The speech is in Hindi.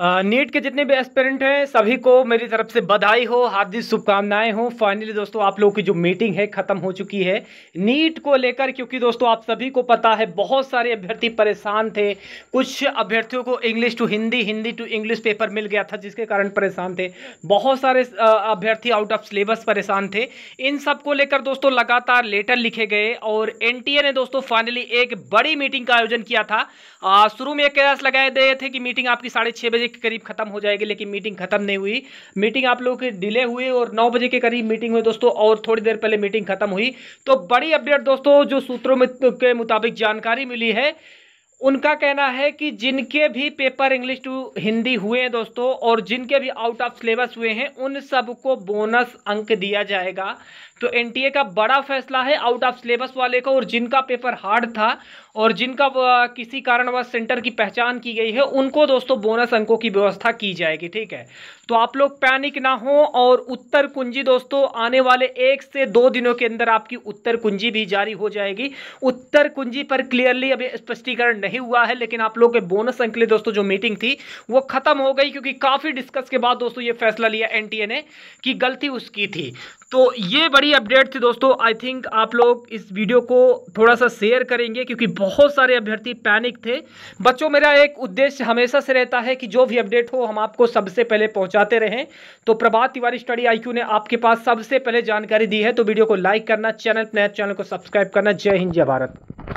नीट के जितने भी एस्पेरेंट हैं सभी को मेरी तरफ से बधाई हो हार्दिक शुभकामनाएं हो फाइनली दोस्तों आप लोगों की जो मीटिंग है ख़त्म हो चुकी है नीट को लेकर क्योंकि दोस्तों आप सभी को पता है बहुत सारे अभ्यर्थी परेशान थे कुछ अभ्यर्थियों को English to Hindi Hindi to English paper मिल गया था जिसके कारण परेशान थे बहुत सारे अभ्यर्थी आउट ऑफ सिलेबस परेशान थे इन सब को लेकर दोस्तों लगातार लेटर लिखे गए और एन ने दोस्तों फाइनली एक बड़ी मीटिंग का आयोजन किया था शुरू में एक कयास लगाए गए थे कि मीटिंग आपकी साढ़े बजे बजे के करीब खत्म हो जाएगी लेकिन मीटिंग खत्म नहीं हुई मीटिंग आप लोगों के डिले हुई और नौ बजे के करीब मीटिंग हुई दोस्तों और थोड़ी देर पहले मीटिंग खत्म हुई तो बड़ी अपडेट दोस्तों जो सूत्रों के मुताबिक जानकारी मिली है उनका कहना है कि जिनके भी पेपर इंग्लिश टू हिंदी हुए हैं दोस्तों और जिनके भी आउट ऑफ सिलेबस हुए हैं उन सबको बोनस अंक दिया जाएगा तो एनटीए का बड़ा फैसला है आउट ऑफ सिलेबस वाले को और जिनका पेपर हार्ड था और जिनका किसी कारणवश सेंटर की पहचान की गई है उनको दोस्तों बोनस अंकों की व्यवस्था की जाएगी ठीक है तो आप लोग पैनिक ना हो और उत्तर कुंजी दोस्तों आने वाले एक से दो दिनों के अंदर आपकी उत्तर कुंजी भी जारी हो जाएगी उत्तर कुंजी पर क्लियरली अभी स्पष्टीकरण नहीं हुआ है लेकिन आप लोग के बोनस अंक लिए दोस्तों जो मीटिंग थी वो खत्म हो गई क्योंकि काफी डिस्कस के बाद दोस्तों ये फैसला लिया एनटीए ने कि गलती उसकी थी तो ये बड़ी अपडेट थी दोस्तों आई थिंक आप लोग इस वीडियो को थोड़ा सा शेयर करेंगे क्योंकि बहुत सारे अभ्यर्थी पैनिक थे बच्चों मेरा एक उद्देश्य हमेशा से रहता है कि जो भी अपडेट हो हम आपको सबसे पहले पहुंचाते रहें तो प्रभात तिवारी स्टडी आईक्यू ने आपके पास सबसे पहले जानकारी दी है तो वीडियो को लाइक करना चैनल नए चैनल को सब्सक्राइब करना जय हिंद जय भारत